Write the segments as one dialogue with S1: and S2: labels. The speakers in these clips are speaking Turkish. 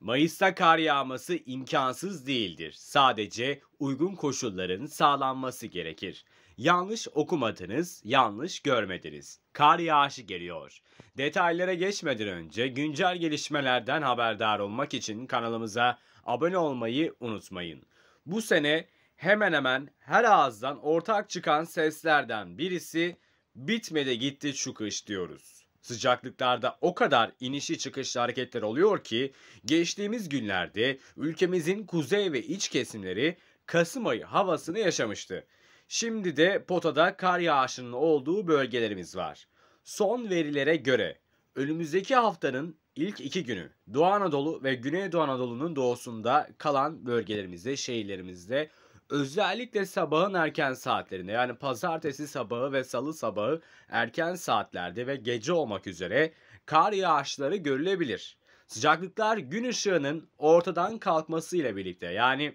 S1: Mayıs'ta kar yağması imkansız değildir. Sadece uygun koşulların sağlanması gerekir. Yanlış okumadınız, yanlış görmediniz. Kar yağışı geliyor. Detaylara geçmeden önce güncel gelişmelerden haberdar olmak için kanalımıza abone olmayı unutmayın. Bu sene hemen hemen her ağızdan ortak çıkan seslerden birisi bitmedi gitti şu kış diyoruz. Sıcaklıklarda o kadar inişi çıkışlı hareketler oluyor ki geçtiğimiz günlerde ülkemizin kuzey ve iç kesimleri Kasım ayı havasını yaşamıştı. Şimdi de potada kar yağışının olduğu bölgelerimiz var. Son verilere göre önümüzdeki haftanın ilk iki günü Doğu Anadolu ve Güneydoğu Anadolu'nun doğusunda kalan bölgelerimizde, şehirlerimizde özellikle sabahın erken saatlerinde yani pazartesi sabahı ve salı sabahı erken saatlerde ve gece olmak üzere kar yağışları görülebilir. Sıcaklıklar gün ışığının ortadan kalkmasıyla birlikte yani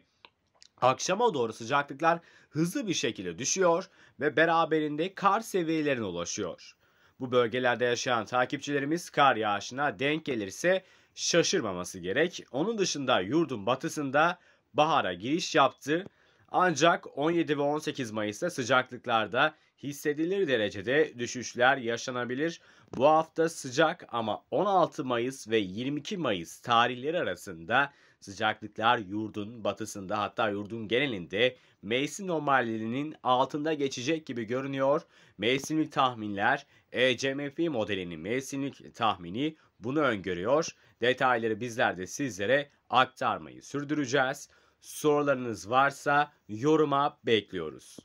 S1: akşama doğru sıcaklıklar hızlı bir şekilde düşüyor ve beraberinde kar seviyelerine ulaşıyor. Bu bölgelerde yaşayan takipçilerimiz kar yağışına denk gelirse şaşırmaması gerek. Onun dışında yurdun batısında bahara giriş yaptı. Ancak 17 ve 18 Mayıs'ta sıcaklıklarda hissedilir derecede düşüşler yaşanabilir. Bu hafta sıcak ama 16 Mayıs ve 22 Mayıs tarihleri arasında sıcaklıklar yurdun batısında hatta yurdun genelinde mevsim normallerinin altında geçecek gibi görünüyor. Mevsimlik tahminler ECMF modelinin mevsimlik tahmini bunu öngörüyor. Detayları bizler de sizlere aktarmayı sürdüreceğiz. Sorularınız varsa yoruma bekliyoruz.